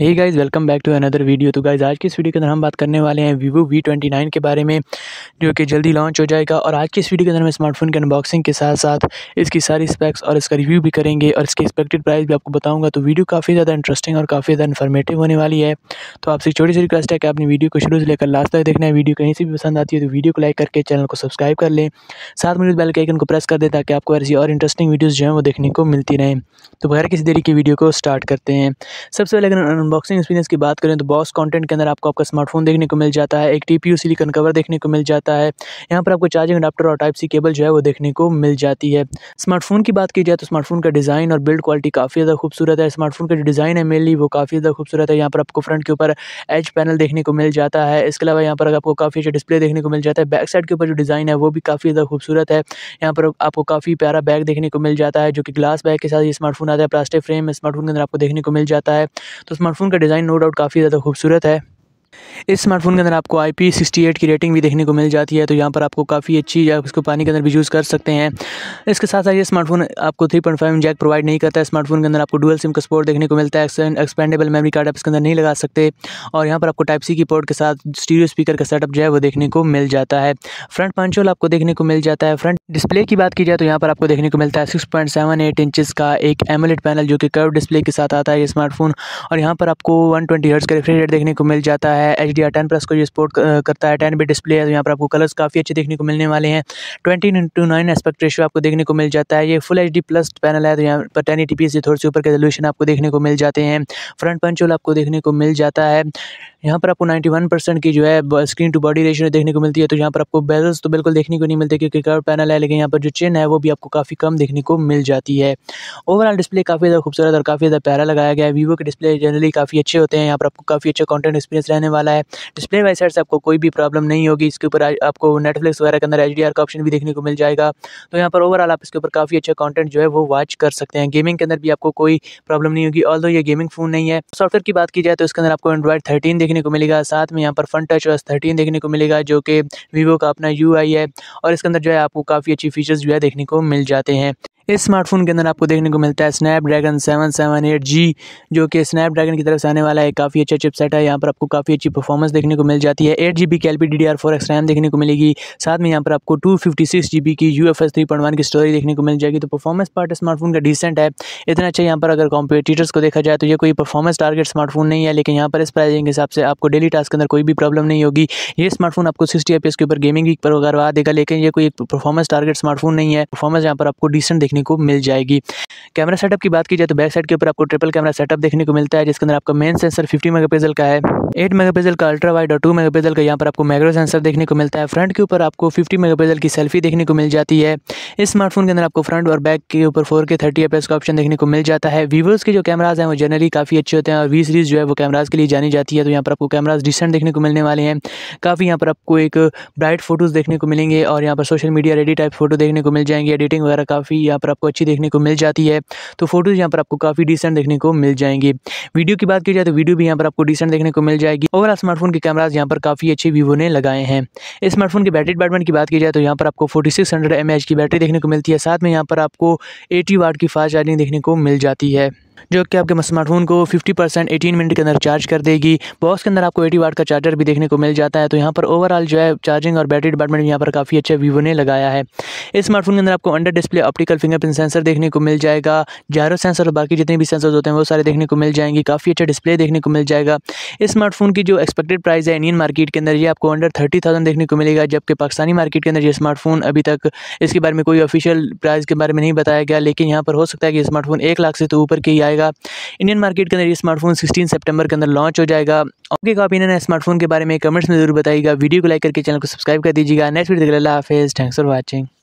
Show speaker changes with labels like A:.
A: hey guys welcome back to another video तो guys आज की इस वीडियो के अंदर हम बात करने वाले हैं वीवो वी ट्वेंटी नाइन के बारे में जो कि जल्दी लॉन्च हो जाएगा और आज की इस वीडियो के अंदर हम स्मार्टफोन के अनबॉक्सिंग के साथ साथ इसकी सारी स्पेक्स और इसका रिव्यू भी करेंगे और इसकी एक्सपेक्टेड प्राइस भी आपको बताऊंगा तो वीडियो काफ़ी ज़्यादा इंटरेस्टिंग और काफ़ी ज़्यादा इन्फॉर्मेटिव होने वाली है तो आपसे छोटी सी रिक्वेस्ट है कि आपने वीडियो को शुरू से लेकर लास्ट तक देखना है वीडियो कहीं से भी पसंद आती है तो वीडियो को लाइक करके चैनल को सब्सक्राइब कर लें साथ में बेल के आइकन को प्रेस कर दें ताकि आपको ऐसी और इंटरेस्टिंग वीडियोज़ जो है वो देखने को मिलती रहें तो बगैर किसी देरी की वीडियो को स्टार्ट करते हैं सबसे पहले अगर अनबॉक्सिंग एक्सपीरियंस की बात करें तो बॉस कंटेंट के अंदर आपको आपका स्मार्टफोन देखने को मिल जाता है एक टी सिलिकॉन कवर देखने को मिल जाता है यहाँ पर आपको चार्जिंग अडाप्टर और टाइप सी केबल जो है वो देखने को मिल जाती है स्मार्टफोन की बात की जाए तो स्मार्टफोन का डिज़ाइन और बिल्ड क्वालिटी काफ़ी ज़्यादा खूबसूरत है स्मार्टफोन का जो डिज़ाइन है मेनली वो काफ़ी ज़्यादा खूबसूरत है यहाँ पर आपको फ्रंट के ऊपर एच पैनल देखने को मिल जाता है इसके अलावा यहाँ पर आपको काफ़ी अच्छा डिस्प्ले देखने को मिल जाता है बैक साइड के ऊपर जो डिज़ाइन है वो भी काफ़ी ज़्यादा खूबसूरत है यहाँ पर आपको काफ़ी प्यारा बैग देखने को मिल जाता है जो कि ग्लास बैग के साथ ये स्मार्टफोन आता है प्लास्टिक फ्रेम स्मार्टफोन के अंदर आपको देखने को मिल जाता है तो स्मार्ट स्मार्टफोन का डिज़ाइन नो डाउट काफ़ी ज़्यादा खूबसूरत है इस स्मार्टफोन के अंदर आपको आई पी सिक्सटी एट की रेटिंग भी देखने को मिल जाती है तो यहाँ पर आपको काफ़ी अच्छी आप इसको पानी के अंदर भी यूज़ कर सकते हैं इसके साथ साथ ये स्मार्टफोन आपको three point five jack provide नहीं करता है स्मार्टफोन के अंदर आपको डुअल सिम का सपोर्ट देखने को मिलता है एक्सपेंडेबल मेमरी कार्ड आप इसके अंदर नहीं लगा सकते और यहाँ पर आपको टाइप सी की पोर्ट के साथ स्टीरियो स्पीकर का सेटअप जो है वो देखने को मिल जाता है फ्रंट पंचोल आपको देखने को मिल जाता है फ्रंट डिस्प्ले की बात की जाए तो यहाँ पर आपको देखने को मिलता है six point seven eight inches का एक एमोलेट पैनल जो कि कर्व डिस्प्ले के साथ आता है ये स्मार्टफोन और यहाँ पर आपको वन ट्वेंटी हर्ट्स का रिफ्रेश रेट देखने को मिल जाता है है H D R ten plus को सपोर्ट करता है टेन बी डिस्प्ले है तो यहाँ पर आपको कलर्स काफ़ी अच्छे देखने को मिलने वाले हैं twenty to nine aspect ratio आपको देखने को मिल जाता है ये full H D plus panel है तो यहाँ पर टेन ई टी पी से थोड़े से ऊपर के रेजोल्यूशन आपको देखने को मिल जाते हैं फ्रंट पंचोल आपको देखने को मिल जाता है यहाँ पर आपको नाइन्टी वन परसेंट की जो है स्क्रीन टू बॉडी रेशियो देखने को मिलती है तो यहाँ पर आपको बेजल्स तो बिल्कुल देखने को नहीं मिलते क्योंकि कर्व पैनल है लेकिन यहाँ पर जो चेन है वो भी आपको काफ़ी कम देखने को मिल जाती है ओवरऑल डिस्प्ले काफ़ी ज़्यादा खूबसूरत और काफ़ी ज़्यादा प्यारा लगाया गया है वीवो के डिस्प्ले जनरली काफ़ी अच्छे होते हैं यहाँ पर आपको काफ़ी अच्छा कॉन्टेंट एक्सपीरियंस रहने वाला है डिस्प्ले वाइज साइड से आपको कोई भी प्रॉब्लम नहीं होगी इसके ऊपर आपको नेटफ्लिक्स वगैरह के अंदर एच का ऑप्शन भी देखने को मिल जाएगा तो यहाँ पर ओवरऑल आप इसके ऊपर काफ़ी अच्छा कॉन्टेंट जो है वो वॉच कर सकते हैं गेमिंग के अंदर भी आपको कोई प्रॉब्लम नहीं होगी ऑल ये गेमिंग फोन नहीं है सॉफ्टवेयर की बात की जाए तो इसके अंदर आपको एंड्रॉइड थर्टीन देखने को मिलेगा साथ में यहाँ पर फन टच ओएस थर्टीन देखने को मिलेगा जो कि वीवो का अपना यू है और इसके अंदर जो है आपको काफ़ी अच्छी फीचर्स जो है देखने को मिल जाते हैं इस स्मार्टफोन के अंदर आपको देखने को मिलता है Snapdragon seven seven eight G जो कि स्नैपड्रैगन की तरफ से आने वाला है काफ़ी अच्छा चिपसेट है यहाँ पर आपको काफ़ी अच्छी परफॉर्मेंस देखने को मिल जाती है एट जी बी कैल L P D D R four X RAM देखने को मिलेगी साथ में यहाँ पर आपको two fifty six G B की U F S three point one की स्टोरेज देखने को मिल जाएगी तो परफॉर्मेंस पार्ट स्मार्टफोन का डिसेंट है इतना अच्छा यहाँ पर अगर कॉम्पिटिटर्स को देखा जाए तो ये कोई परफॉर्मेंस टारगेट स्मार्टफोन नहीं है लेकिन यहाँ पर इस प्राइजिंग के हिसाब से आपको डेली टास्क के अंदर कोई भी प्रॉब्लम नहीं होगी ये स्मार्टफोन आपको सिक्सटी एफ के ऊपर गेमिंग भी करवा देगा लेकिन ये कोई परफॉर्मेंस टारगेट स्मार्टफोन नहीं है परफॉर्मेंस यहाँ पर आपको डिसेंट देखने को मिल जाएगी कैमरा सेटअप की बात की जाए तो बैक साइड के ऊपर आपको ट्रिपल कैमरा सेटअप देखने को मिलता है जिसके अंदर आपका मेन सेंसर 50 मेगापिक्सल का है 8 मेगापिक्सल का अल्ट्रा वाइड और 2 मेगापिक्सल का यहाँ पर आपको मैग्रो सेंसर देखने को मिलता है फ्रंट के ऊपर आपको 50 मेगापिक्सल की सेल्फी देखने को मिल जाती है इस स्मार्टफोन के अंदर आपको फ्रंट और बैक के ऊपर फोर के थर्टी एफ का ऑप्शन देखने को मिल जाता है वीवोज़ के जो कैमराज हैं वो जनरली काफ़ी अच्छे होते हैं और वी सीरीज़ जो है वो कैमराज के लिए जानी जाती है तो यहाँ पर आपको कैमराज डिसेंट देखने को मिलने वाले हैं काफ़ी यहाँ पर आपको एक ब्राइट फोटोज़ देखने को मिलेंगे और यहाँ पर social media ready type photo देखने को मिल जाएंगे एडिटिंग वगैरह काफ़ी यहाँ पर आपको अच्छी देखने को मिल जाती है तो फोटोज़ यहाँ पर आपको काफ़ी डिसेंट देखने को मिल जाएंगी वीडियो की बात की जाए तो वीडियो भी यहाँ पर आपको डिसेंट देखने को मिल जाएगी ओवरऑल स्मार्टफोन के कैमराज यहाँ पर काफ़ी अच्छे वीवो ने लगाए हैं इस स्मार्टफोन की बैटरी डिपार्टमेंट की बात की जाए तो यहाँ पर आपको forty six hundred M H की बैटरी देखने को मिलती है साथ में यहाँ पर आपको एटी वाट की फास्ट चार्जिंग देखने को मिल जाती है जो कि आपके स्मार्टफोन को 50 परसेंट एटीन मिनट के अंदर चार्ज कर देगी बॉस के अंदर आपको 80 वाट का चार्जर भी देखने को मिल जाता है तो यहाँ पर ओवरऑल जो है चार्जिंग और बैटरी डिपार्टमेंट यहाँ पर काफ़ी अच्छा वीवो ने लगाया है इस स्मार्टफोन के अंदर आपको under display optical fingerprint sensor देखने को मिल जाएगा जारो सेंसर और बाकी जितने भी सेंसर होते हैं वो सारे देखने को मिल जाएंगे काफ़ी अच्छा डिस्प्ले देखने को मिल जाएगा इस स्मार्टफोन की जो एक्सपेक्टेड प्राइस है इंडियन मार्केट के अंदर ये आपको अंडर थर्टी थाउजेंड देखने को मिलेगा जबकि पाकिस्तानी मार्केट के अंदर ये स्मार्टफोन अभी तक इसके बारे में कोई ऑफिशियल प्राइस के बारे में नहीं बताया गया लेकिन यहाँ पर हो सकता है कि स्मार्टफोन एक लाख से तो ऊपर की ही आए जाएगा इंडियन मार्केट के अंदर ये स्मार्टफोन सिक्सटीन सेप्टेम्बर के अंदर लॉन्च हो जाएगा ओके का ओपिनियन है स्मार्टफोन के बारे में कमेंट्स में जरूर बताइएगा वीडियो को लाइक करके चैनल को सब्सक्राइब कर दीजिएगा नेक्स्ट वीडियो हाफेज थैंक्स फॉर वॉचिंग